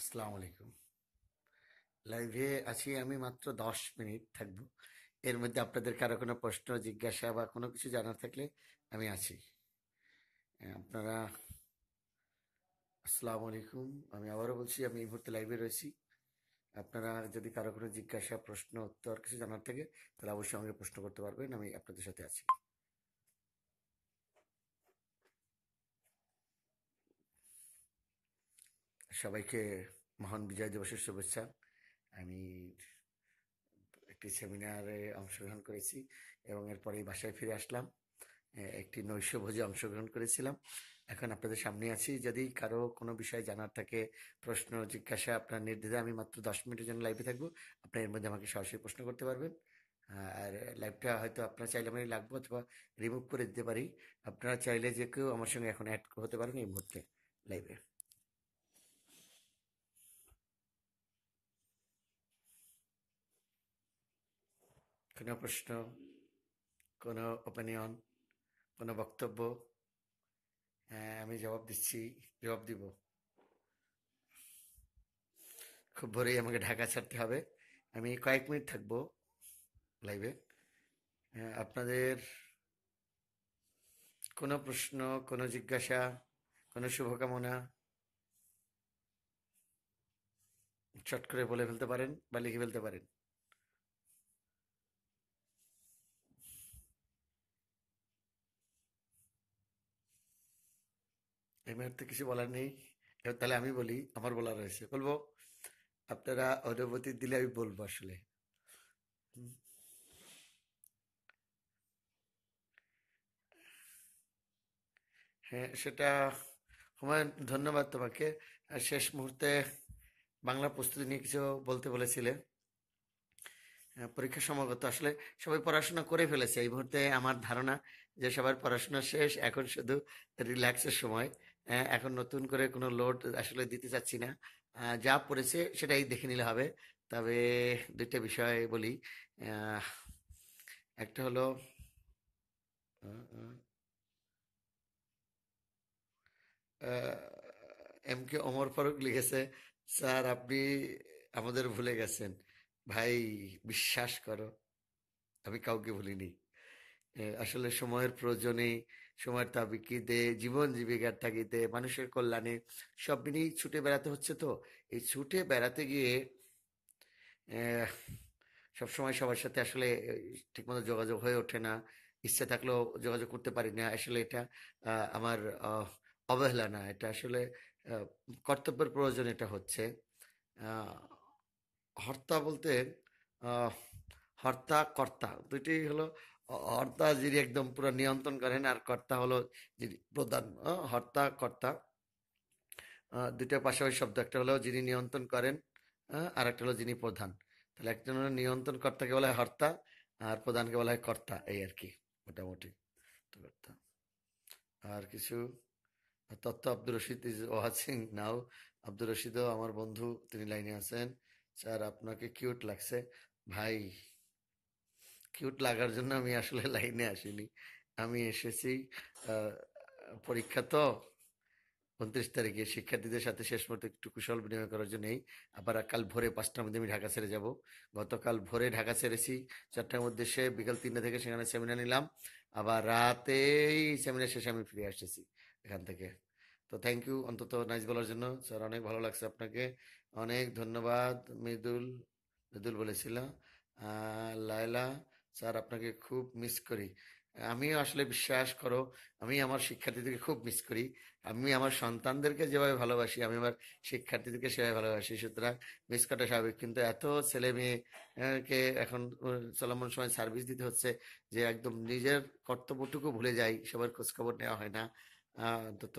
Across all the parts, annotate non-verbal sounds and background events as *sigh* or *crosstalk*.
আসসালামু আলাইকুম লাইভে আছি আমি মাত্র দশ মিনিট থাকব এর মধ্যে আপনাদের কারো কোনো প্রশ্ন জিজ্ঞাসা বা কোনো কিছু জানার থাকলে আমি আছি আপনারা আসসালামু আলাইকুম আমি আবারও বলছি আমি এই মুহূর্তে লাইভে রয়েছি আপনারা যদি কারো কোনো জিজ্ঞাসা প্রশ্ন উত্তর কিছু জানার থাকে তাহলে অবশ্যই আমাকে প্রশ্ন করতে পারবেন আমি আপনাদের সাথে আছি সবাইকে মহান বিজয় দিবসের শুভেচ্ছা আমি একটি সেমিনারে অংশগ্রহণ করেছি এবং এরপরে বাসায় ফিরে আসলাম একটি নৈশ ভোজে অংশগ্রহণ করেছিলাম এখন আপনাদের সামনে আছি যদি কারো কোনো বিষয়ে জানার থাকে প্রশ্ন জিজ্ঞাসা আপনার নির্দেশে আমি মাত্র দশ মিনিটের জন্য লাইভে থাকবো আপনার এর মধ্যে আমাকে সরাসরি প্রশ্ন করতে পারবেন আর লাইভটা হয়তো আপনার চাইলে আমি লাগবো অথবা রিমুভ করে দিতে পারি আপনারা চাইলে যে কেউ আমার সঙ্গে এখন অ্যাড হতে পারেন এই মুহূর্তে লাইভে কোনো প্রশ্ন কোনো ওপিনিয়ন কোনো বক্তব্য হ্যাঁ, আমি জবাব দিচ্ছি জবাব দিব খুব ভোরেই আমাকে ঢাকা ছাড়তে হবে আমি কয়েক মিনিট থাকবো লাইভে হ্যাঁ, আপনাদের কোনো প্রশ্ন কোনো জিজ্ঞাসা কোনো শুভকামনা চট করে বলে ফেলতে পারেন বা লিখে ফেলতে পারেন এই মুহূর্তে কিছু বলার নেই তাহলে আমি বলি আমার বলার রয়েছে বলবো আপনারা অনুমতি দিলে আমি বলবো আসলে হ্যাঁ সেটা হুমায়ুন ধন্যবাদ তোমাকে শেষ মুহূর্তে বাংলা প্রস্তুতি নিয়ে কিছু বলতে বলেছিলে হ্যাঁ, পরীক্ষা সমাগত আসলে সবাই পড়াশোনা করে ফেলেছে এই মুহূর্তে আমার ধারণা যে সবার পড়াশোনা শেষ এখন শুধু রিল্যাক্সের সময় হ্যাঁ এখন নতুন করে কোনো লোড আসলে দিতে চাচ্ছি না যা পড়েছে সেটাই দেখে নিলে হবে তবে দুইটা বিষয় বলি একটা হলো এম কে অমর ফারুক লিখেছে স্যার আপনি আমাদের ভুলে গেছেন ভাই বিশ্বাস করো আমি কাউকে ভুলিনি আসলে সময়ের প্রয়োজনে সময়ের তাবিকিতে জীবন জীবিকার থাকিতে মানুষের কল্যাণে সব মিলিয়েই ছুটে বেড়াতে হচ্ছে তো এই ছুটে বেড়াতে গিয়ে সব সময় সবার সাথে আসলে ঠিকমতো যোগাযোগ হয়ে ওঠে না ইচ্ছে থাকলেও যোগাযোগ করতে পারি না আসলে এটা আমার অবহেলা না এটা আসলে কর্তব্যের প্রয়োজন এটা হচ্ছে হর্তা বলতে হর্তা কর্তা দুইটি হলো হর্তা যিনি একদম পুরো নিয়ন্ত্রণ করেন আর কর্তা হলো যিনি প্রধান হর্তা কর্তা দুটো পাশাপাশি শব্দ একটা হলো যিনি নিয়ন্ত্রণ করেন আর একটা হলো যিনি প্রধান তাহলে একজন হলো নিয়ন্ত্রণ কর্তাকে বলা হয় হর্তা আর প্রধানকে বলা হয় কর্তা এই আর কি মোটামুটি কর্তা আর কিছু তত্ত্ব Abdur Rashid is sing now Abdur রশিদও আমার বন্ধু তিনি লাইনে আছেন স্যার আপনাকে কিউট লাগছে ভাই কিউট লাগার জন্য আমি আসলে *laughs* লাইনে আসিনি আমি এসেছি পরীক্ষা তো উনত্রিশ তারিখে শিক্ষার্থীদের সাথে শেষ মতো একটু কুশল বিনিময় করার জন্যই আবার কাল ভোরে পাঁচটার মধ্যে আমি ঢাকা ছেড়ে যাব গতকাল ভোরে ঢাকা ছেড়েছি চারটার মধ্যে সে বিকাল তিনটা থেকে সেখানে সেমিনার নিলাম আবার রাতেই সেমিনার শেষে আমি ফিরে আসতেছি এখান থেকে তো থ্যাংক ইউ অন্তত নাইস বলার জন্য স্যার অনেক ভালো লাগছে আপনাকে অনেক ধন্যবাদ মৃদুল মৃদুল বলেছিলাম লায়লা স্যার আপনাকে খুব মিস করি আমি আসলে বিশ্বাস করো আমি আমার শিক্ষার্থীদেরকে খুব মিস করি আমি আমার সন্তানদেরকে যেভাবে ভালোবাসি আমি আমার শিক্ষার্থীদেরকে সেভাবে ভালোবাসি সুতরাং মিস করাটা স্বাভাবিক কিন্তু এত ছেলে মেয়েকে এখন চলমান সময় সার্ভিস দিতে হচ্ছে যে একদম নিজের কর্তব্যটুকু ভুলে যাই সবার খোঁজখবর নেওয়া হয় না অন্তত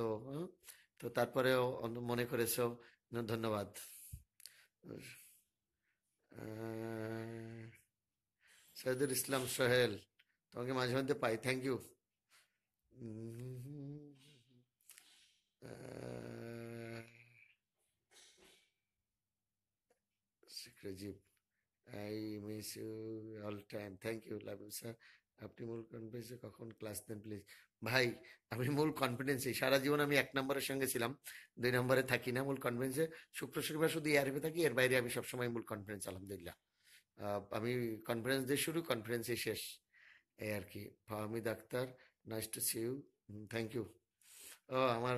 তো তারপরেও মনে করেছ ধন্যবাদ আহ সৈয়দুল ইসলাম সোহেল তোমাকে মাঝে মধ্যে পাই থ্যাংক ইউ শিখরজীব I miss you all time thank you love you sir আপনি মূল কনফিডেন্সে কখন ক্লাস নেন প্লিজ ভাই আমি মূল কনফিডেন্সে সারা জীবন আমি এক নম্বরের সঙ্গে ছিলাম দুই নম্বরে থাকি না মূল কনফিডেন্সে শুক্র শুক্রবার শুধু এয়ারবে থাকি এর বাইরে আমি সবসময় মূল কনফিডেন্স আলহামদুলিল্লাহ আমি কনফারেন্স দিয়ে শুরু কনফারেন্সে শেষ এই আর কি Fahmid Akhtar nice to see you thank you ও আমার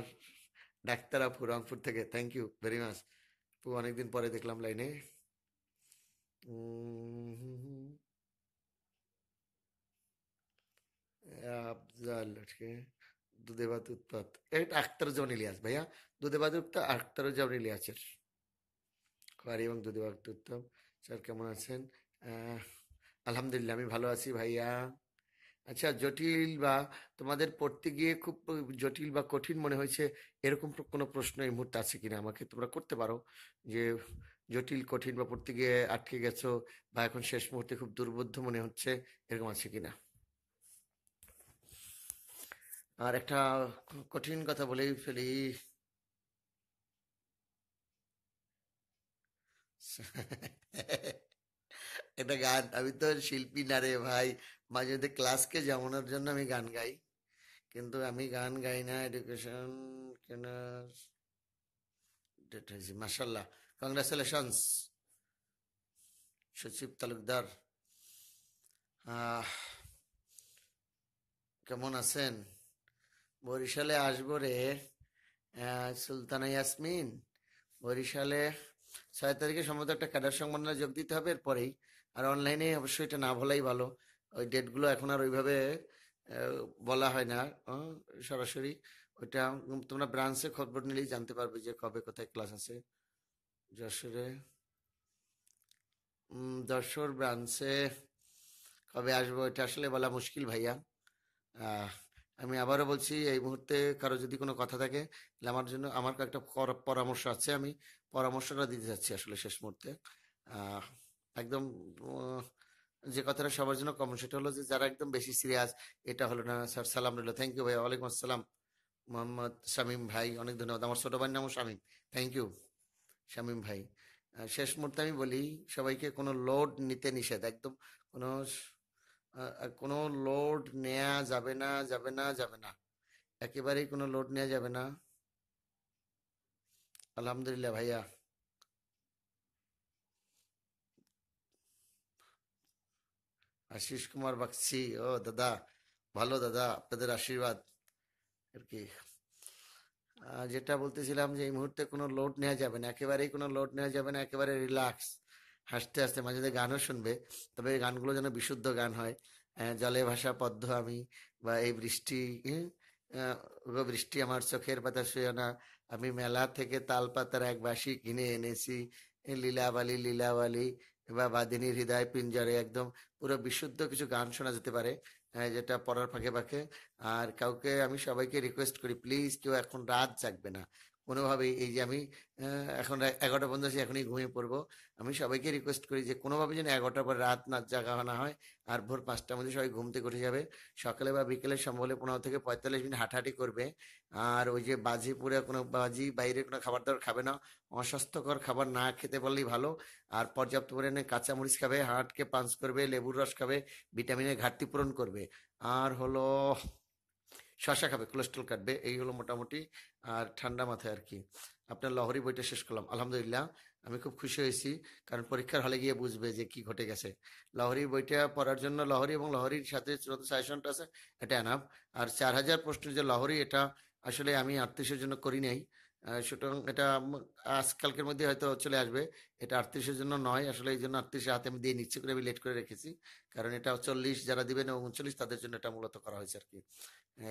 ডাক্তার আপু রংপুর থেকে থ্যাংক ইউ ভেরি মাচ আপু অনেকদিন পরে দেখলাম লাইনে দুধেবাদ উৎপাত এটা আখতার জন ইলিয়াস ভাইয়া দুধেবাদ উত্তম আক্তার জন ইলিয়াসের খোয়ারি এবং দুধেবাদ উত্তম স্যার কেমন আছেন আলহামদুলিল্লাহ আমি ভালো আছি ভাইয়া আচ্ছা জটিল বা তোমাদের পড়তে গিয়ে খুব জটিল বা কঠিন মনে হয়েছে এরকম কোনো প্রশ্ন এই মুহূর্তে আছে কিনা আমাকে তোমরা করতে পারো যে জটিল কঠিন বা পড়তে গিয়ে আটকে গেছো বা এখন শেষ মুহূর্তে খুব দুর্বোধ্য মনে হচ্ছে এরকম আছে কিনা আর একটা কঠিন কথা বলেই ফেলি *laughs* এটা গান আমি তো শিল্পী না রে ভাই মাঝে মধ্যে ক্লাসকে জমানোর জন্য আমি গান গাই কিন্তু আমি গান গাই না এডুকেশন কেন মাসাল্লাহ কংগ্রেচুলেশনস সচিব তালুকদার কেমন আছেন বরিশালে আসবো রে সুলতানা ইয়াসমিন বরিশালে ছয় তারিখে সম্ভবত একটা ক্যাডার সংবর্ধনা যোগ দিতে হবে এরপরেই আর অনলাইনে অবশ্যই এটা না বলাই ভালো ওই ডেটগুলো এখন আর ওইভাবে বলা হয় না সরাসরি ওইটা তোমরা ব্রাঞ্চে খবর নিলেই জানতে পারবে যে কবে কোথায় ক্লাস আছে যশোরে যশোর ব্রাঞ্চে কবে আসবো এটা আসলে বলা মুশকিল ভাইয়া আমি আবারও বলছি এই মুহূর্তে কারো যদি কোনো কথা থাকে তাহলে আমার জন্য আমার একটা পরামর্শ আছে আমি পরামর্শটা দিতে যাচ্ছি আসলে শেষ মুহূর্তে একদম যে কথাটা সবার জন্য কমন সেটা হলো যে যারা একদম বেশি সিরিয়াস এটা হলো না স্যার সালাম রইল থ্যাংক ইউ ভাই ওয়ালাইকুম আসসালাম মোহাম্মদ শামীম ভাই অনেক ধন্যবাদ আমার ছোটো ভাইয়ের নামও শামিম থ্যাংক ইউ শামিম ভাই শেষ মুহূর্তে আমি বলি সবাইকে কোনো লোড নিতে নিষেধ একদম কোনো কোনো লোড নেওয়া যাবে না যাবে না যাবে না একেবারেই কোনো লোড নেওয়া যাবে না আলহামদুলিল্লাহ ভাইয়া আশিস কুমার বাক্সি ও দাদা ভালো দাদা আপনাদের আশীর্বাদ আর কি যেটা বলতেছিলাম যে এই মুহূর্তে কোনো লোড নেওয়া যাবে না একেবারেই কোনো লোড নেওয়া যাবে না একেবারে রিল্যাক্স হাসতে হাসতে মাঝে মাঝে গানও শুনবে তবে এই গানগুলো যেন বিশুদ্ধ গান হয় জলে ভাষা পদ্ম আমি বা এই বৃষ্টি বৃষ্টি আমার চোখের পাতা শুয়ে না আমি মেলা থেকে তাল পাতার এক বাসি কিনে এনেছি লীলাবালি লীলাবালি বা বাদিনীর হৃদয় পিঞ্জরে একদম পুরো বিশুদ্ধ কিছু গান শোনা যেতে পারে যেটা পড়ার ফাঁকে ফাঁকে আর কাউকে আমি সবাইকে রিকোয়েস্ট করি প্লিজ কেউ এখন রাত জাগবে না কোনোভাবেই এই যে আমি এখন এগারোটা আছি এখনই ঘুমিয়ে পড়বো আমি সবাইকে রিকোয়েস্ট করি যে কোনোভাবে যেন এগারোটার পর রাত না জাগা না হয় আর ভোর পাঁচটার মধ্যে সবাই ঘুমতে উঠে যাবে সকালে বা বিকেলে সম্ভবলে পনেরো থেকে পঁয়তাল্লিশ মিনিট হাঁটাহাঁটি করবে আর ওই যে বাজি পুরে কোনো বাজি বাইরে কোনো খাবার দাবার খাবে না অস্বাস্থ্যকর খাবার না খেতে পারলেই ভালো আর পর্যাপ্ত পরিমাণে কাঁচামরিচ খাবে হার্টকে পাঞ্চ করবে লেবুর রস খাবে ভিটামিনের ঘাটতি পূরণ করবে আর হলো শশা খাবে কোলেস্ট্রল কাটবে এই হলো মোটামুটি আর ঠান্ডা মাথায় আর কি আপনার লহরি বইটা শেষ করলাম আলহামদুলিল্লাহ আমি খুব খুশি হয়েছি কারণ পরীক্ষার হলে গিয়ে বুঝবে যে কি ঘটে গেছে লহরি বইটা পড়ার জন্য লহরি এবং লহরির সাথে সাজেশনটা আছে এটা অ্যানাফ আর চার হাজার প্রশ্নের যে লহরি এটা আসলে আমি আত্মীয়ের জন্য করি নাই সুতরাং এটা আজকালকের মধ্যে হয়তো চলে আসবে এটা আটত্রিশের জন্য নয় আসলে এই জন্য আটত্রিশে হাতে আমি দিয়ে নিচ্ছি করে আমি লেট করে রেখেছি কারণ এটা চল্লিশ যারা দিবেন এবং উনচল্লিশ তাদের জন্য এটা মূলত করা হয়েছে আর কি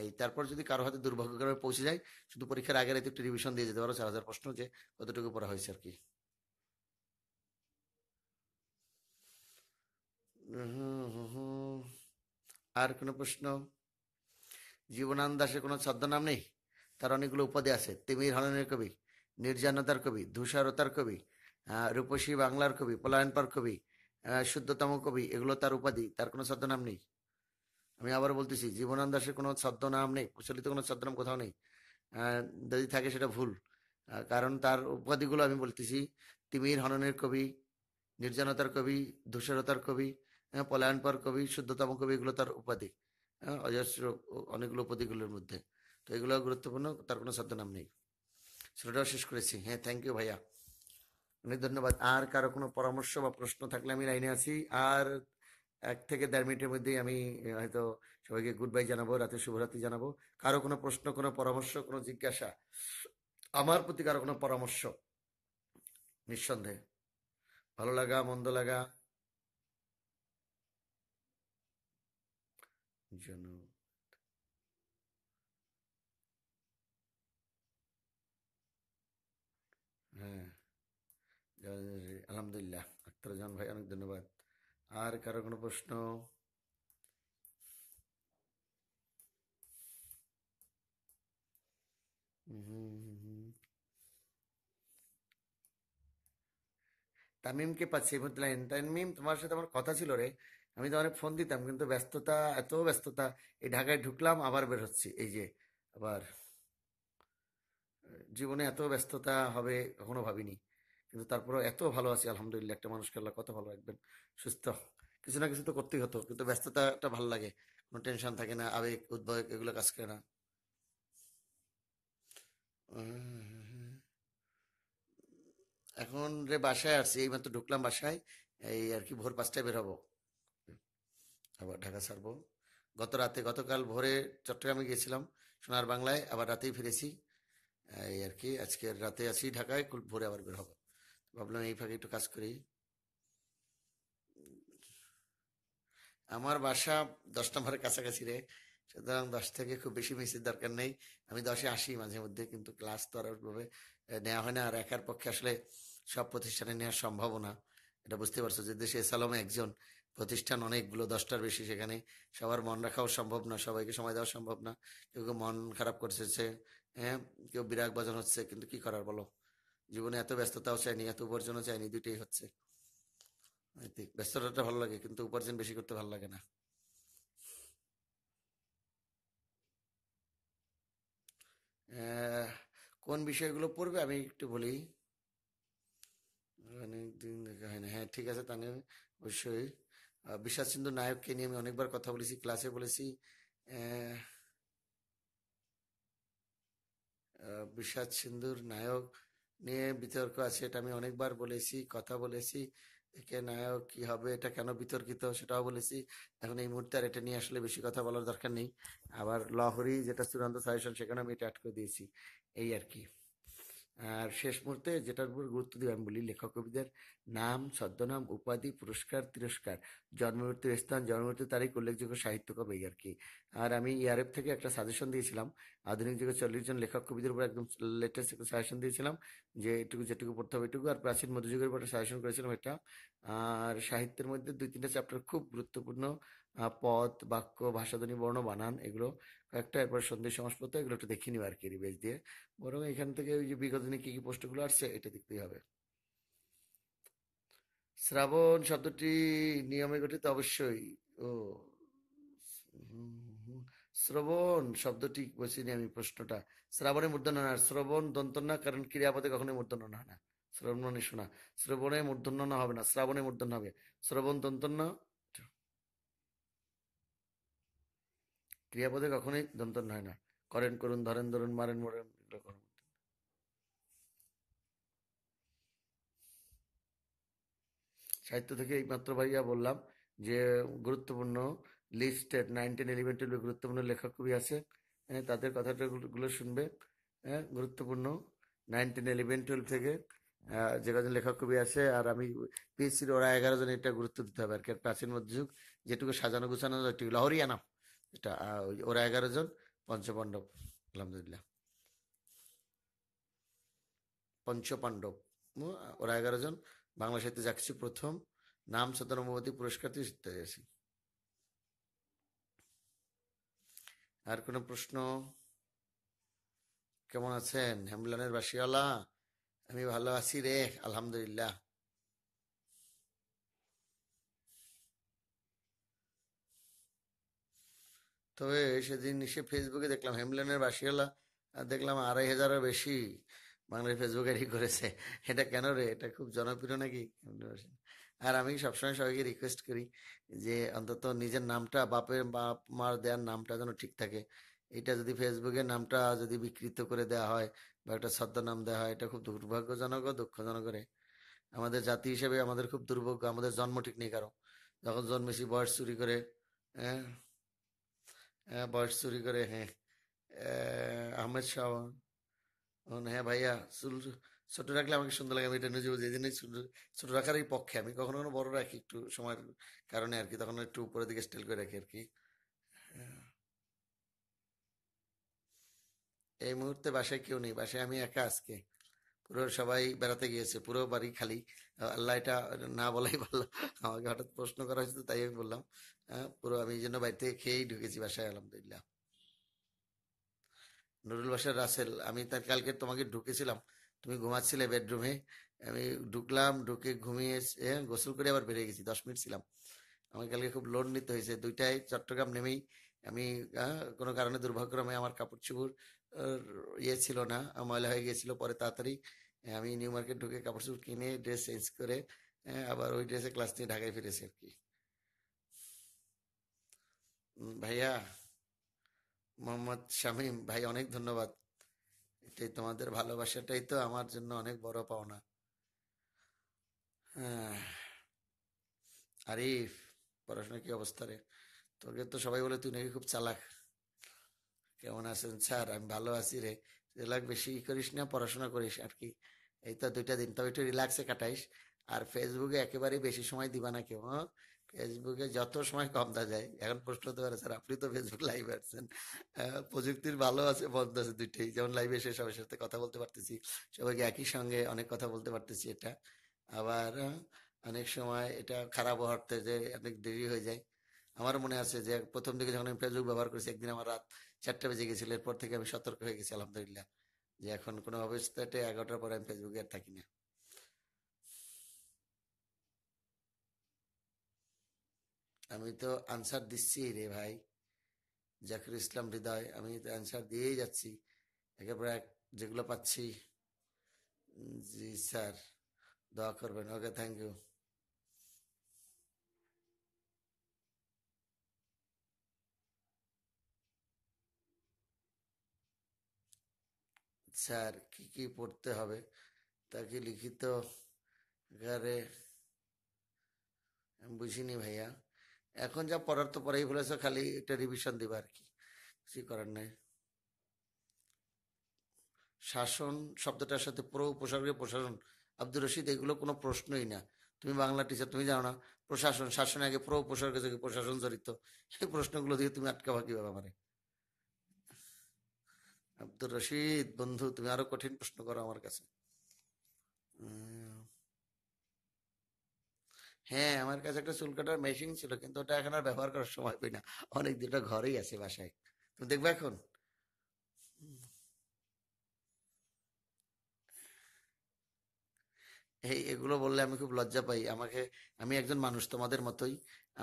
এই তারপর যদি কারো হাতে দুর্ভাগ্যক্রমে পৌঁছে যায় শুধু পরীক্ষার আগের একটু রিভিশন দিয়ে যেতে পারো চার হাজার প্রশ্ন যে কতটুকু পড়া হয়েছে আর কি আর কোনো প্রশ্ন জীবনান দাসের কোনো ছদ্মনাম নেই তার অনেকগুলো উপাধি আছে তিমির হননের কবি নির্জনতার কবি ধূসারতার কবি রূপসী বাংলার কবি পলায়নপার কবি শুদ্ধতম কবি এগুলো তার উপাধি তার কোনো ছদ্মনাম নেই আমি আবার বলতেছি জীবনান দাসের কোনো ছদ্মনাম নেই প্রচলিত কোনো ছদ্মনাম কোথাও নেই যদি থাকে সেটা ভুল কারণ তার উপাধিগুলো আমি বলতেছি তিমির হননের কবি নির্জনতার কবি ধূসরতার কবি পলায়নপর কবি শুদ্ধতম কবি এগুলো তার উপাধি অজস্র অনেকগুলো উপাধিগুলোর মধ্যে তো এগুলো গুরুত্বপূর্ণ তার কোনো ছদ্মনাম নেই সেটাও শেষ করেছি হ্যাঁ থ্যাংক ইউ ভাইয়া অনেক ধন্যবাদ আর কারো কোনো পরামর্শ বা প্রশ্ন থাকলে আমি লাইনে আছি আর এক থেকে দেড় মিনিটের মধ্যেই আমি হয়তো সবাইকে গুড বাই জানাবো রাতে শুভরাত্রি জানাবো কারো কোনো প্রশ্ন কোনো পরামর্শ কোনো জিজ্ঞাসা আমার প্রতি কারো কোনো পরামর্শ নিঃসন্দেহে ভালো লাগা মন্দ লাগা জন্য আলহামদুলিল্লাহ আক্তার জাহান ভাই অনেক ধন্যবাদ আর কারো কোনো প্রশ্ন তামিমকে পাচ্ছি বুঝলেন তামিম তোমার সাথে আমার কথা ছিল রে আমি তো অনেক ফোন দিতাম কিন্তু ব্যস্ততা এত ব্যস্ততা এই ঢাকায় ঢুকলাম আবার বের হচ্ছি এই যে আবার জীবনে এত ব্যস্ততা হবে কখনো ভাবিনি কিন্তু তারপরে এত ভালো আছি আলহামদুলিল্লাহ একটা মানুষকে আল্লাহ কত ভালো রাখবেন সুস্থ কিছু না কিছু তো করতেই হতো কিন্তু ব্যস্ততাটা ভালো লাগে কোনো টেনশন থাকে না আবেগ উদ্বেগ এগুলো কাজ করে না এখন রে বাসায় আসছি এই মাত্র ঢুকলাম বাসায় এই আর কি ভোর পাঁচটায় বের হবো আবার ঢাকা ছাড়বো গত রাতে গতকাল ভোরে চট্টগ্রামে গিয়েছিলাম সোনার বাংলায় আবার রাতেই ফিরেছি এই আর কি আজকের রাতে আছি ঢাকায় ভোরে আবার বের হবো ভাবলাম এই ফাঁকে একটু কাজ করি আমার বাসা দশ নম্বরের কাছাকাছি রে সুতরাং দশ থেকে খুব বেশি মেসির দরকার নেই আমি দশে আসি মাঝে মধ্যে কিন্তু ক্লাস তো আর ওইভাবে নেওয়া হয় না আর একার পক্ষে আসলে সব প্রতিষ্ঠানে নেওয়া সম্ভব না এটা বুঝতে পারছো যে দেশে সালামে একজন প্রতিষ্ঠান অনেকগুলো দশটার বেশি সেখানে সবার মন রাখাও সম্ভব না সবাইকে সময় দেওয়া সম্ভব না কেউ কেউ মন খারাপ করছে হ্যাঁ কেউ বিরাগ বাজন হচ্ছে কিন্তু কি করার বলো জীবনে এত ব্যস্ততাও চাইনি এত উপার্জনও চাইনি দুইটাই হচ্ছে ব্যস্ততাটা ভালো লাগে কিন্তু উপার্জন বেশি করতে ভালো লাগে না কোন বিষয়গুলো পড়বে আমি একটু বলি অনেকদিন দেখা হয় না হ্যাঁ ঠিক আছে তাহলে অবশ্যই বিশ্বাস সিন্ধু নায়ককে নিয়ে আমি অনেকবার কথা বলেছি ক্লাসে বলেছি বিশ্বাস সিন্ধুর নায়ক আহ নিয়ে বিতর্ক আছে এটা আমি অনেকবার বলেছি কথা বলেছি একে নায়ক কি হবে এটা কেন বিতর্কিত সেটাও বলেছি এখন এই মুহূর্তে আর এটা নিয়ে আসলে বেশি কথা বলার দরকার নেই আবার লহরি যেটা চূড়ান্ত সাজেশন সেখানে আমি এটা আটকে দিয়েছি এই আর কি আর শেষ মুহূর্তে যেটার উপর গুরুত্ব দিবে আমি বলি লেখক কবিদের নাম ছদ্মনাম উপাধি পুরস্কার তিরস্কার জন্মমৃত্যুর স্থান জন্মমৃত্যুর তারিখ উল্লেখযোগ্য সাহিত্য এই আর কি আর আমি ইয়ারেফ e থেকে একটা সাজেশন দিয়েছিলাম আধুনিক যুগে চল্লিশ জন লেখক কবিদের উপর একদম লেটেস্ট একটা সাজেশন দিয়েছিলাম যে এটুকু যেটুকু পড়তে হবে এটুকু আর প্রাচীন মধ্যযুগের উপর সাজেশন করেছিলাম এটা আর সাহিত্যের মধ্যে দুই তিনটা চ্যাপ্টার খুব গুরুত্বপূর্ণ পদ বাক্য ভাষাধনী বর্ণ বানান এগুলো কয়েকটা এরপর সন্ধি সংস্পর্ত এগুলো একটু দেখে নিবে আর কি রিবেজ দিয়ে বরং এখান থেকে ওই যে বিগত দিনে কি কি পোস্টগুলো আসছে এটা দেখতেই হবে শ্রাবণ শব্দটি নিয়মে গঠিত অবশ্যই ও শ্রবণ শব্দটি বসিনি আমি প্রশ্নটা শ্রাবণে মূর্ধন্য না শ্রবণ না কারণ ক্রিয়াপদে কখনোই মূর্ধন্য না না শ্রবণে মানে শোনা শ্রবণে মূর্ধন্য না হবে না শ্রাবণে মূর্ধন্য হবে শ্রবণ দন্তন্য ক্রিয়াপদে কখনোই দন্তন হয় না করেন করুন ধরেন ধরুন মারেন মরেন এগুলো সাহিত্য থেকে এই মাত্র ভাইয়া বললাম যে গুরুত্বপূর্ণ লিস্টের নাইনটিন টেন টুয়েলভে গুরুত্বপূর্ণ লেখক কবি আছে হ্যাঁ তাদের কথাটাগুলো শুনবে হ্যাঁ গুরুত্বপূর্ণ নাইনটিন টেন ইলেভেন টুয়েলভ থেকে যে কজন লেখক কবি আছে আর আমি পিএসসির ওরা এগারো জন এটা গুরুত্ব দিতে হবে আর কি প্রাচীন মধ্যযুগ যেটুকু সাজানো গুছানো যেটুকু লহরি এটা ওরা এগারো জন পঞ্চপাণ্ডব আলহামদুলিল্লাহ পঞ্চপাণ্ডব ওরা এগারো জন বাংলা সাহিত্যে যা কিছু প্রথম নাম সতনমতি পুরস্কার দিয়ে শিখতে গেছি আর কোনো প্রশ্ন কেমন আছেন হেমলানের বাসিওয়ালা আমি ভালো আছি রে আলহামদুলিল্লাহ তবে সেদিন সে ফেসবুকে দেখলাম হেমলেনের বাসিওয়ালা দেখলাম আড়াই হাজারের বেশি বাংলায় ফেসবুকে রি করেছে এটা কেন রে এটা খুব জনপ্রিয় নাকি আর আমি সবসময় সবাইকে রিকোয়েস্ট করি যে অন্তত নিজের নামটা বাপের বাপ মার দেওয়ার নামটা যেন ঠিক থাকে এটা যদি ফেসবুকের নামটা যদি বিকৃত করে দেওয়া হয় বা একটা ছদ্মনাম দেওয়া হয় এটা খুব দুর্ভাগ্যজনক ও দুঃখজনক রে আমাদের জাতি হিসেবে আমাদের খুব দুর্ভাগ্য আমাদের জন্ম ঠিক নেই কারো যখন জন্মেছি বয়স চুরি করে হ্যাঁ বয়স চুরি করে হ্যাঁ আহমেদ শাহ হ্যাঁ ভাইয়া চুল ছোট রাখলে আমাকে সুন্দর লাগে আমি এটা নিজে বুঝি এই জন্যই ছোট রাখারই পক্ষে আমি কখনো কখনো বড় রাখি একটু সময়ের কারণে আর কি তখন একটু উপরের দিকে স্টেল করে রাখি আর কি হ্যাঁ। এই মুহূর্তে বাসায় কেউ নেই বাসায় আমি একা আজকে পুরো সবাই বেড়াতে গিয়েছে পুরো বাড়ি খালি আল্লাহ এটা না বলাই ভালো আমাকে হঠাৎ প্রশ্ন করা হয়েছে তাই আমি বললাম পুরো আমি এই জন্য বাড়িতে খেয়েই ঢুকেছি বাসায় আলহামদুলিল্লাহ নুরুল বাসার রাসেল আমি তার কালকে তোমাকে ঢুকেছিলাম তুমি ঘুমাচ্ছিলে বেডরুমে আমি ঢুকলাম ঢুকে ঘুমিয়ে গোসল করে আবার বেরিয়ে গেছি দশ মিনিট ছিলাম আমার কালকে খুব লোন নিতে হয়েছে দুইটাই চট্টগ্রাম নেমেই আমি কোনো কারণে দুর্ভাগ্যক্রমে আমার কাপড় চুপড় ইয়ে ছিল না ময়লা হয়ে গিয়েছিল পরে তাড়াতাড়ি আমি নিউ মার্কেট ঢুকে কাপড় চোপড় কিনে ড্রেস চেঞ্জ করে হ্যাঁ, আবার ওই ড্রেসে ক্লাস নিয়ে ঢাকায় ফিরেছি আর কি ভাইয়া মোহাম্মদ শামীম ভাই অনেক ধন্যবাদ এটাই তোমাদের ভালোবাসাটাই তো আমার জন্য অনেক বড় পাওনা হ্যাঁ, আরিফ পড়াশোনা কি অবস্থা রে তোকে তো সবাই বলে তুই নাকি খুব চালাক কেমন আছেন স্যার আমি ভালো আছি রে রিল্যাক্স বেশি ই করিস না পড়াশোনা করিস আর কি এই তো দুইটা দিন তবে একটু রিল্যাক্সে কাটাইস আর ফেসবুকে একেবারেই বেশি সময় দিবা না কেউ ফেসবুকে হ্যাঁ? যত সময় কম দেওয়া যায় এখন প্রশ্ন হতে পারে স্যার আপনি তো ফেসবুক লাইভ আসছেন হ্যাঁ, প্রযুক্তির ভালো আছে বন্ধ আছে দুইটাই যেমন লাইভে এসে সবার সাথে কথা বলতে পারতেছি সবাইকে একই সঙ্গে অনেক কথা বলতে পারতেছি এটা আবার হ্যাঁ, অনেক সময় এটা খারাপ হতে যে অনেক দেরি হয়ে যায় আমার মনে আছে যে প্রথম দিকে যখন আমি ফেসবুক ব্যবহার করেছি একদিন আমার রাত চারটে বেজে গেছিল এরপর থেকে আমি সতর্ক হয়ে গেছি আলহামদুলিল্লাহ যে এখন কোনো অবস্থাতে এগারোটার পরে আমি ফেসবুকে আর থাকি না আমি তো আনসার দিচ্ছি রে ভাই জাকির ইসলাম হৃদয় আমি তো আনসার দিয়েই যাচ্ছি একেবারে যেগুলো পাচ্ছি জি স্যার দোয়া করবেন ওকে থ্যাংক ইউ স্যার কি কি পড়তে হবে তাকে লিখিত আকারে বুঝিনি ভাইয়া এখন যা পড়ার তো পড়াই ফেলেছো খালি একটা রিভিশন দিবা আর কি কিছু করার নাই শাসন শব্দটার সাথে পুরো উপসর্গে প্রশাসন আব্দুর রশিদ এগুলো কোনো প্রশ্নই না তুমি বাংলা টিচার তুমি জানো না প্রশাসন শাসনে আগে পুরো উপসর্গ থেকে প্রশাসন জড়িত সেই প্রশ্নগুলো দিয়ে তুমি আটকাবা কিভাবে মানে আব্দুর রশিদ বন্ধু তুমি আরো কঠিন প্রশ্ন করো আমার কাছে হ্যাঁ আমার কাছে একটা চুল কাটার মেশিন ছিল কিন্তু ওটা এখন আর ব্যবহার করার সময় পাই না অনেক দুটো ঘরেই আছে বাসায় তুমি দেখবে এখন এই এগুলো বললে আমি খুব লজ্জা পাই আমাকে আমি একজন মানুষ তোমাদের মতোই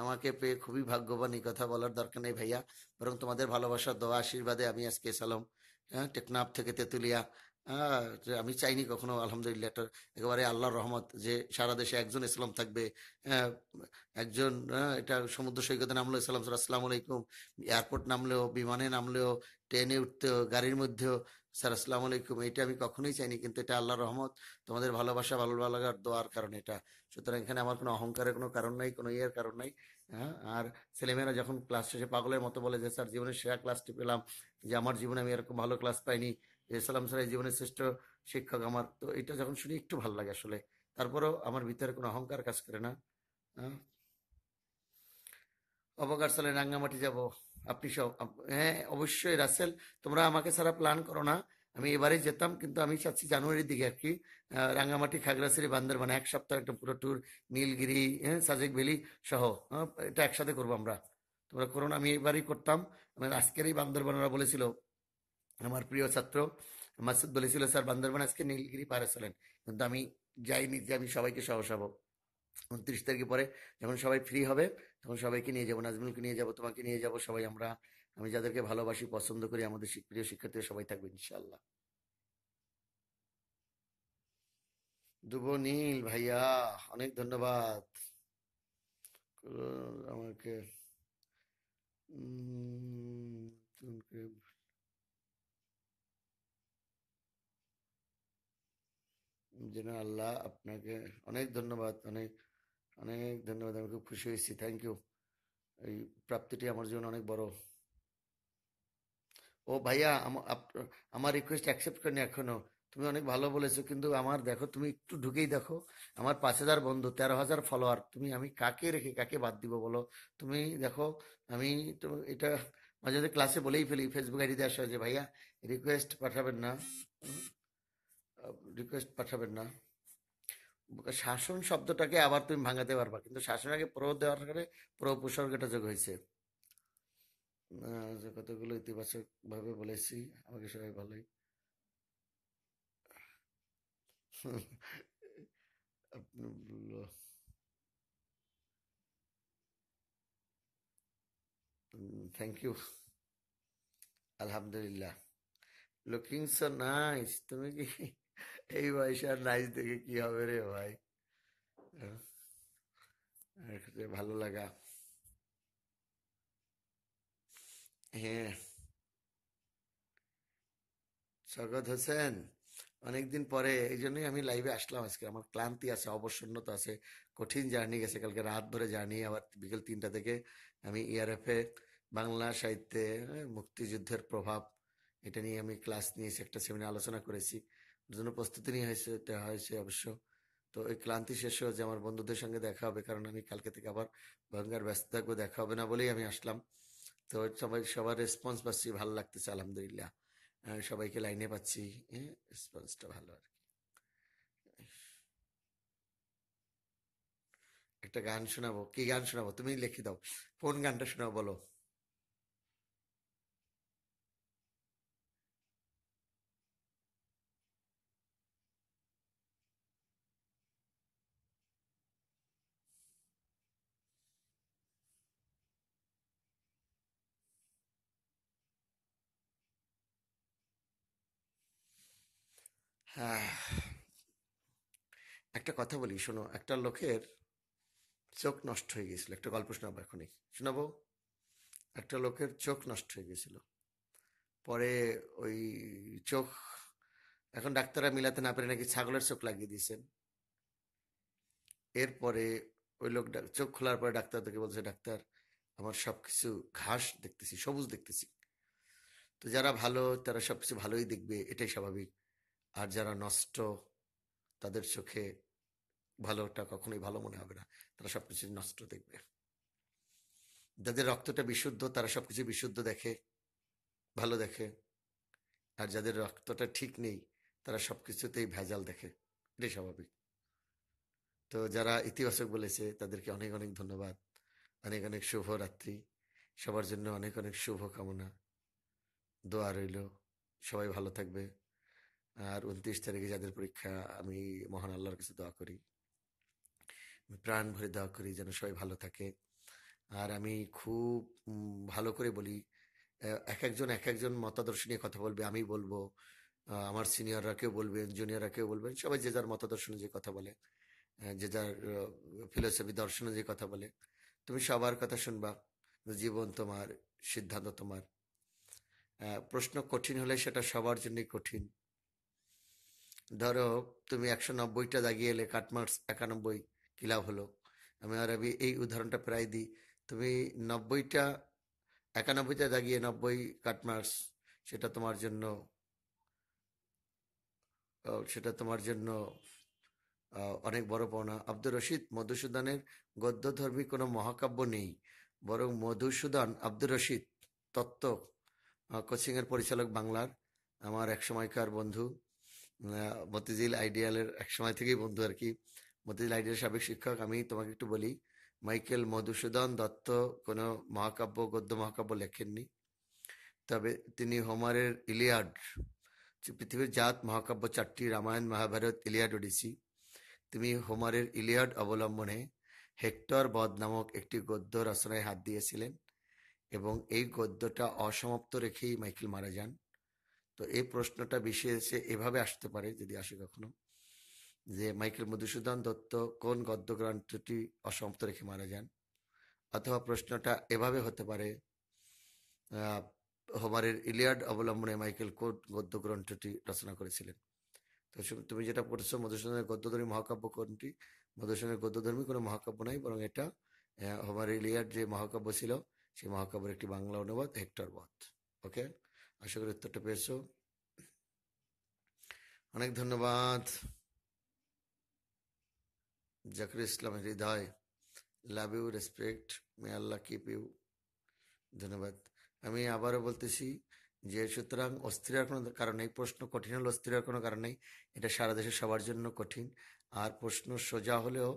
আমাকে পেয়ে খুবই ভাগ্যবান এই কথা বলার দরকার নেই ভাইয়া বরং তোমাদের ভালোবাসা দোয়া আশীর্বাদে আমি আজকে সালাম হ্যাঁ, টেকনাফ থেকে তেঁতুলিয়া হ্যাঁ, আমি চাইনি কখনো আলহামদুলিল্লাহ একটা একেবারে আল্লাহর রহমত যে সারা দেশে একজন ইসলাম থাকবে হ্যাঁ, একজন এটা সমুদ্র সৈকতে নামলো ইসলাম আসসালাম আলাইকুম এয়ারপোর্ট নামলেও বিমানে নামলেও ট্রেনে উঠতেও গাড়ির মধ্যেও স্যার আসসালামু আলাইকুম এটা আমি কখনোই চাইনি কিন্তু এটা আল্লাহর রহমত তোমাদের ভালোবাসা ভালো লাগার দোয়ার কারণে এটা সুতরাং এখানে আমার কোনো অহংকারের কোনো কারণ নাই কোনো ইয়ের কারণ নাই হ্যাঁ আর ছেলেমেয়েরা যখন ক্লাস শেষে পাগলের মতো বলে যে স্যার জীবনের সেরা ক্লাসটি পেলাম যে আমার জীবনে আমি এরকম ভালো ক্লাস পাইনি যে সালাম স্যার জীবনের শ্রেষ্ঠ শিক্ষক আমার তো এটা যখন শুনি একটু ভালো লাগে আসলে তারপরেও আমার ভিতরে কোনো অহংকার কাজ করে না হ্যাঁ? অবকার সালে রাঙ্গামাটি যাব আপনি সব হ্যাঁ অবশ্যই রাসেল তোমরা আমাকে সারা প্ল্যান করো না আমি এবারে যেতাম কিন্তু আমি চাচ্ছি জানুয়ারির দিকে আর কি রাঙ্গামাটি খাগড়াছড়ি বান্দরবান এক সপ্তাহ একটা পুরো ট্যুর নীলগিরি হ্যাঁ সাজেক ভ্যালি সহ হ্যাঁ এটা একসাথে করবো আমরা তোমরা করোনা আমি এবারই করতাম আমার আজকের এই বান্দরবানরা বলেছিল আমার প্রিয় ছাত্র মাসুদ বলেছিল স্যার বান্দরবান আজকে নীলগিরি পারে চলেন কিন্তু আমি যাইনি যে আমি সবাইকে সহসাব উনত্রিশ তারিখে পরে যখন সবাই ফ্রি হবে তখন সবাইকে নিয়ে যাবো নাজমুলকে নিয়ে যাবো তোমাকে নিয়ে যাবো সবাই আমরা আমি যাদেরকে ভালোবাসি পছন্দ করি আমাদের প্রিয় শিক্ষার্থী সবাই থাকবে ইনশাল্লাহ নীল ভাইয়া অনেক ধন্যবাদ আমাকে যেন আল্লাহ আপনাকে অনেক ধন্যবাদ অনেক অনেক ধন্যবাদ আমি খুব খুশি হয়েছি থ্যাংক ইউ এই প্রাপ্তিটি আমার জীবনে অনেক বড় ও ভাইয়া আমার রিকোয়েস্ট অ্যাকসেপ্ট করেনি এখনো তুমি অনেক ভালো বলেছো কিন্তু আমার দেখো তুমি একটু ঢুকেই দেখো আমার পাঁচ হাজার বন্ধু তেরো হাজার ফলোয়ার তুমি আমি কাকে রেখে কাকে বাদ দিব বলো তুমি দেখো আমি তো এটা মাঝে মাঝে ক্লাসে বলেই ফেলি ফেসবুক আইডিতে আসা যে ভাইয়া রিকোয়েস্ট পাঠাবেন না রিকোয়েস্ট পাঠাবেন না শাসন শব্দটাকে আবার তুমি ভাঙাতে পারবা কিন্তু শাসন আগে দেওয়ার কারণে প্রো উপসর্গটা যোগ হয়েছে যে ইতিবাচক ইতিবাচকভাবে বলেছি আমাকে সবাই ভালোই আপনি থ্যাংক ইউ আলহামদুলিল্লাহ লুকিং সো নাইস তুমি কি এই বয়সে আর নাইস দেখে কি হবে রে ভাই ভালো লাগা হ্যাঁ স্বগত হোসেন অনেকদিন পরে এই জন্যই আমি লাইভে আসলাম আজকে আমার ক্লান্তি আছে অবসন্নতা আছে কঠিন জার্নি গেছে কালকে রাত ধরে জার্নি আবার বিকেল তিনটা থেকে আমি ইআরএফে e বাংলা সাহিত্যে হ্যাঁ, মুক্তিযুদ্ধের প্রভাব এটা নিয়ে আমি ক্লাস নিয়েছি একটা সেমিনার আলোচনা করেছি ওর জন্য প্রস্তুতি নিয়ে হয়েছে হয়েছে অবশ্য তো এই ক্লান্তি শেষ হয়েছে আমার বন্ধুদের সঙ্গে দেখা হবে কারণ আমি কালকে থেকে আবার ভয়ঙ্কর ব্যস্ত থাকবো দেখা হবে না বলেই আমি আসলাম তো সবাই সবার রেসপন্স পাচ্ছি ভালো লাগতেছে আলহামদুলিল্লাহ সবাইকে লাইনে পাচ্ছি হ্যাঁ রেসপন্সটা ভালো আর কি একটা গান শোনাবো কি গান শোনাবো তুমি লিখে দাও কোন গানটা শোনাবো বলো একটা কথা বলি শোনো একটা লোকের চোখ নষ্ট হয়ে গেছিল একটা গল্প শোনাবো এখনই শোনাবো একটা লোকের চোখ নষ্ট হয়ে গেছিল পরে ওই চোখ এখন ডাক্তাররা মিলাতে না পারে নাকি ছাগলের চোখ লাগিয়ে দিয়েছেন এরপরে ওই লোক চোখ খোলার পরে ডাক্তার তোকে বলছে ডাক্তার আমার সব কিছু ঘাস দেখতেছি সবুজ দেখতেছি তো যারা ভালো তারা সব কিছু ভালোই দেখবে এটাই স্বাভাবিক আর যারা নষ্ট তাদের চোখে ভালোটা কখনোই ভালো মনে হবে না তারা সবকিছু নষ্ট দেখবে যাদের রক্তটা বিশুদ্ধ তারা সবকিছু বিশুদ্ধ দেখে ভালো দেখে আর যাদের রক্তটা ঠিক নেই তারা সবকিছুতেই ভেজাল দেখে এটাই স্বাভাবিক তো যারা ইতিবাচক বলেছে তাদেরকে অনেক অনেক ধন্যবাদ অনেক অনেক শুভরাত্রি সবার জন্য অনেক অনেক শুভকামনা দোয়া রইল সবাই ভালো থাকবে আর উনত্রিশ তারিখে যাদের পরীক্ষা আমি মহান আল্লাহর কাছে দোয়া করি প্রাণ ভরে দোয়া করি যেন সবাই ভালো থাকে আর আমি খুব ভালো করে বলি এক একজন এক একজন মতাদর্শ নিয়ে কথা বলবে আমি বলবো আমার সিনিয়ররা কেউ বলবেন জুনিয়ররা কেউ বলবেন সবাই যে যার মতাদর্শ যে কথা বলে যে যার ফিলোসফি দর্শনে যে কথা বলে তুমি সবার কথা শুনবা জীবন তোমার সিদ্ধান্ত তোমার প্রশ্ন কঠিন হলে সেটা সবার জন্যই কঠিন ধরো তুমি একশো নব্বইটা দাগিয়ে এলে কাটমার্স একানব্বই কিলাভ হলো আমি আর আমি এই উদাহরণটা প্রায় দিই তুমি নব্বইটা একানব্বইটা দাগিয়ে নব্বই কাটমার্স সেটা তোমার জন্য সেটা তোমার জন্য অনেক বড় পাওনা আব্দুর রশিদ মধুসূদনের গদ্যধর্মী কোনো মহাকাব্য নেই বরং মধুসূদন আব্দুর রশিদ তত্ত্ব কোচিংয়ের পরিচালক বাংলার আমার এক সময়কার বন্ধু মানে, মতিঝিল আইডিয়ালের এক সময় থেকেই বন্ধু আর কি মতিঝিল আইডিয়াল সাবেক শিক্ষক আমি তোমাকে একটু বলি মাইকেল মধুসূদন দত্ত কোনো মহাকাব্য গদ্য মহাকাব্য লেখেননি তবে তিনি হোমারের ইলিয়াড পৃথিবীর জাত মহাকাব্য চারটি রামায়ণ মহাভারত ইলিয়াড ওডিসি তিনি হোমারের ইলিয়াড অবলম্বনে হেক্টর বদ নামক একটি গদ্য রচনায় হাত দিয়েছিলেন এবং এই গদ্যটা অসমাপ্ত রেখেই মাইকেল মারা যান তো এই প্রশ্নটা এসে এভাবে আসতে পারে যদি আসে কখনো যে মাইকেল মধুসূদন দত্ত কোন গদ্যগ্রন্থটি অসমাপ্ত রেখে মারা যান অথবা প্রশ্নটা এভাবে হতে পারে হোমারের ইলিয়াড অবলম্বনে মাইকেল কোন গদ্যগ্রন্থটি রচনা করেছিলেন তো তুমি যেটা পড়েছো মধুসূদনের গদ্যধর্মী মহাকাব্য কোনটি মধুসূদনের গদ্যধর্মী কোনো মহাকাব্য নাই বরং এটা হোমার ইলিয়াড যে মহাকাব্য ছিল সেই মহাকাব্যের একটি বাংলা অনুবাদ হেক্টর বধ ওকে আশা করি উত্তরটা পেয়েছ অনেক ধন্যবাদ Zakir Islam Hridoy love you respect may Allah keep you ধন্যবাদ আমি আবারও বলতেছি যে সুতরাং অস্থির কোনো কারণ নেই প্রশ্ন কঠিন হলে অস্থির কোনো কারণ নেই এটা সারা দেশে সবার জন্য কঠিন আর প্রশ্ন সোজা হলেও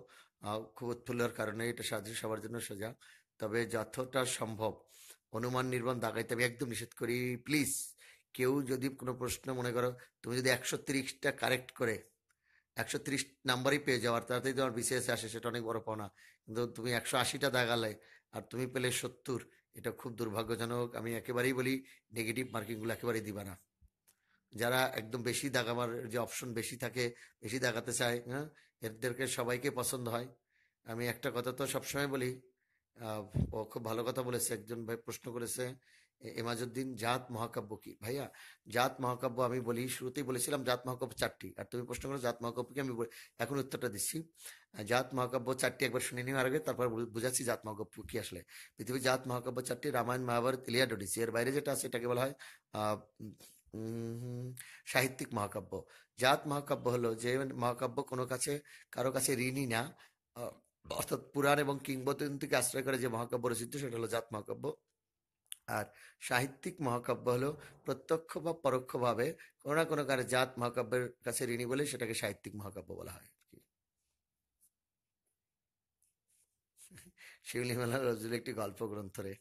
খুব উৎফুল্লার কারণে এটা সারা দেশে সবার জন্য সোজা তবে যতটা সম্ভব অনুমান নির্মাণ দাগাইতে আমি একদম নিষেধ করি প্লিজ কেউ যদি কোনো প্রশ্ন মনে করো তুমি যদি একশো তিরিশটা কারেক্ট করে একশো তিরিশ নাম্বারই পেয়ে যাও আর তাতেই তোমার বিশেষ আসে সেটা অনেক বড় পাওনা কিন্তু তুমি একশো আশিটা দাগালে আর তুমি পেলে সত্তর এটা খুব দুর্ভাগ্যজনক আমি একেবারেই বলি নেগেটিভ মার্কিংগুলো একেবারেই দিবা না যারা একদম বেশি দাগাবার যে অপশন বেশি থাকে বেশি দাগাতে চায় হ্যাঁ এদেরকে সবাইকে পছন্দ হয় আমি একটা কথা তো সবসময় বলি খুব ভালো কথা বলেছে একজন ভাই প্রশ্ন করেছে এমাজুদ্দিন জাত মহাকাব্য কি ভাইয়া জাত মহাকাব্য আমি বলি শুরুতেই বলেছিলাম জাত মহাকাব্য চারটি আর তুমি প্রশ্ন করো জাত মহাকাব্যকে আমি এখন উত্তরটা দিচ্ছি জাত মহাকাব্য চারটি একবার শুনে নিয়ে আগে তারপর বুঝাচ্ছি জাত মহাকাব্য কি আসলে পৃথিবীর জাত মহাকাব্য চারটি রামায়ণ মহাভারত ইলিয়াড ওডিসি এর বাইরে যেটা আছে এটাকে বলা হয় সাহিত্যিক মহাকাব্য জাত মহাকাব্য হলো যে মহাকাব্য কোনো কাছে কারো কাছে ঋণী না অর্থাৎ পুরাণ এবং কিংবদন্তিকে আশ্রয় করে যে মহাকাব্য রচিত সেটা হলো জাত মহাকাব্য আর সাহিত্যিক মহাকাব্য হলো প্রত্যক্ষ বা পরোক্ষভাবে কোনো না কোনো কারণে জাত মহাকাব্যের কাছে ঋণী বলে সেটাকে সাহিত্যিক মহাকাব্য বলা হয় শিউলি মেলা রজুল একটি গল্প গ্রন্থ রে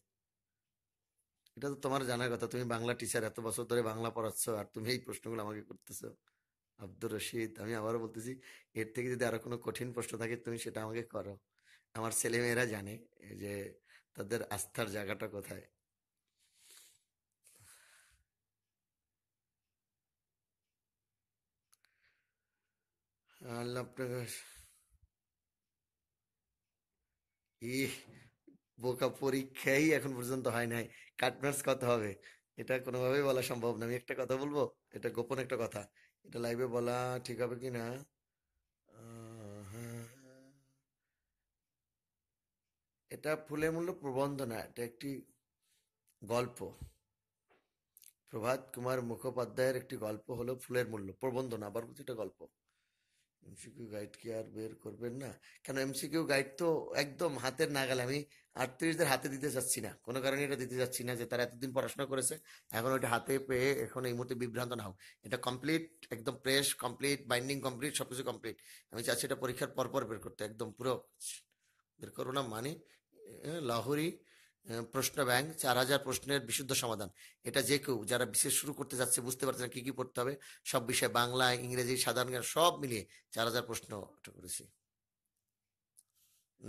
এটা তো তোমার জানার কথা তুমি বাংলা টিচার এত বছর ধরে বাংলা পড়াচ্ছ আর তুমি এই প্রশ্নগুলো আমাকে করতেছো আব্দুর রশিদ আমি আবার বলতেছি এর থেকে যদি আরো কোনো কঠিন প্রশ্ন থাকে তুমি সেটা আমাকে করো আমার ছেলেমেয়েরা জানে যে তাদের আস্থার জায়গাটা কোথায় আল্লাহ প্রকাশ ই বোকা পরীক্ষাই এখন পর্যন্ত হয় নাই কাটমার্স কত হবে এটা কোনোভাবেই বলা সম্ভব না আমি একটা কথা বলবো এটা গোপন একটা কথা এটা লাইভে বলা ঠিক হবে কি না হ্যাঁ। এটা ফুলে মূল্য প্রবন্ধ না এটা একটি গল্প প্রভাত কুমার মুখোপাধ্যায়ের একটি গল্প হলো ফুলের মূল্য প্রবন্ধ না আবার প্রতিটা গল্প এমসিকিউ গাইড কি আর বের করবেন না কেন এমসিকিউ গাইড তো একদম হাতের নাগালে আমি আটত্রিশদের হাতে দিতে চাচ্ছি না কোনো কারণে এটা দিতে চাচ্ছি না যে তারা এতদিন পড়াশোনা করেছে এখন ওইটা হাতে পেয়ে এখন এই মুহূর্তে বিভ্রান্ত না হোক এটা কমপ্লিট একদম প্রেস কমপ্লিট বাইন্ডিং কমপ্লিট সব কিছু কমপ্লিট আমি চাচ্ছি এটা পরীক্ষার পরপর বের করতে একদম পুরো বের করো না মানে লাহোরি প্রশ্ন ব্যাংক চার হাজার প্রশ্নের বিশুদ্ধ সমাধান এটা যে কেউ যারা বিশেষ শুরু করতে যাচ্ছে বুঝতে পারছে না কি কি পড়তে হবে সব বিষয়ে বাংলা ইংরেজি সাধারণ জ্ঞান সব মিলিয়ে চার হাজার প্রশ্ন করেছি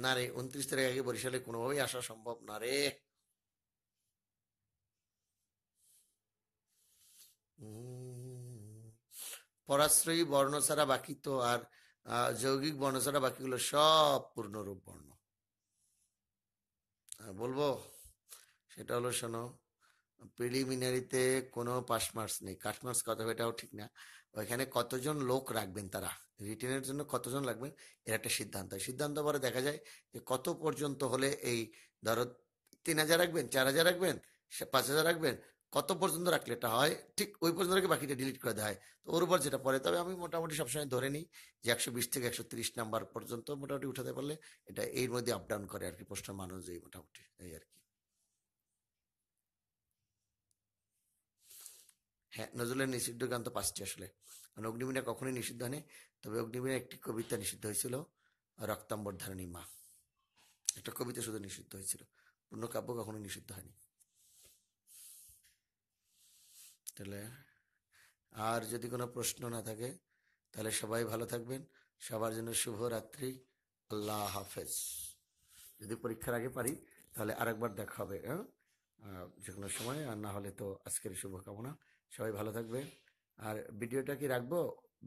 না রে উনত্রিশ তারিখ আগে বরিশালে কোনোভাবেই আসা সম্ভব না রে পরাশ্রয়ী বর্ণ ছাড়া বাকি তো আর যৌগিক বর্ণ ছাড়া বাকিগুলো সব পূর্ণরূপ বর্ণ বলবো সেটা হলো শোনো প্রিলিমিনারিতে কোনো পাস মার্কস নেই কাট মার্কস কত এটাও ঠিক না ওইখানে কতজন লোক রাখবেন তারা রিটেনের জন্য কতজন লাগবেন এর একটা সিদ্ধান্ত সিদ্ধান্ত পরে দেখা যায় যে কত পর্যন্ত হলে এই ধরো তিন হাজার রাখবেন চার হাজার রাখবেন পাঁচ হাজার রাখবেন কত পর্যন্ত রাখলে এটা হয় ঠিক ওই পর্যন্ত রেখে বাকিটা ডিলিট করে দেওয়া হয় তো ওর উপর যেটা পড়ে তবে আমি মোটামুটি সবসময় ধরে নিই যে একশো বিশ থেকে একশো তিরিশ নাম্বার পর্যন্ত মোটামুটি উঠাতে পারলে এটা এর মধ্যে আপ ডাউন করে আর কি প্রশ্ন মানুষ এই মোটামুটি এই আর কি হ্যাঁ নজরুলের নিষিদ্ধ গান তো পাঁচটি আসলে কারণ অগ্নিবীণা কখনোই নিষিদ্ধ হয়নি তবে অগ্নিবীণা একটি কবিতা নিষিদ্ধ হয়েছিল রক্তাম্বর ধারণী মা একটা কবিতা শুধু নিষিদ্ধ হয়েছিল পূর্ণ কাব্য কখনো নিষিদ্ধ হয়নি তাহলে আর যদি কোনো প্রশ্ন না থাকে তাহলে সবাই ভালো থাকবেন সবার জন্য শুভ রাত্রি আল্লাহ হাফেজ যদি পরীক্ষার আগে পারি তাহলে আরেকবার দেখা হবে হ্যাঁ যে কোনো সময় আর না হলে তো আজকের শুভকামনা সবাই ভালো থাকবেন আর ভিডিওটা কি রাখবো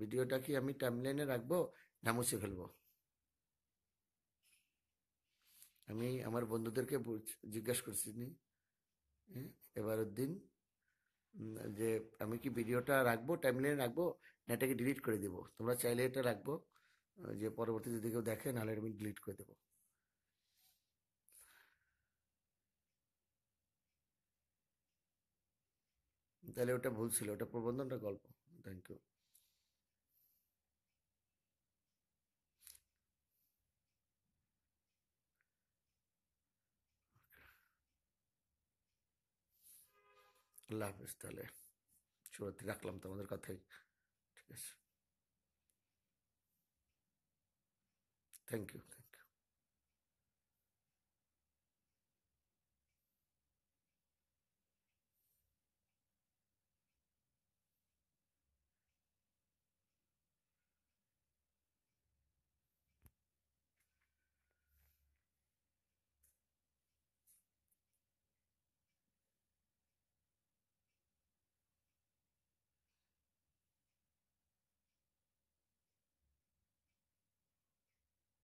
ভিডিওটা কি আমি টাইমলাইনে রাখবো না মুছে ফেলবো আমি আমার বন্ধুদেরকে জিজ্ঞাসা করছি নি হ্যাঁ, এবার দিন যে আমি কি ভিডিওটা রাখবো টাইমলাইনে রাখবো না এটাকে ডিলিট করে দেবো তোমরা চাইলে এটা রাখবো যে পরবর্তী যদি কেউ দেখে নাহলে আমি ডিলিট করে দেবো তাহলে ওটা ভুল ছিল ওটা প্রবন্ধনটা গল্প থ্যাংক ইউ আল্লাহ হাফিজ তাহলে শুরুতে রাখলাম তোমাদের কথাই ঠিক আছে থ্যাংক ইউ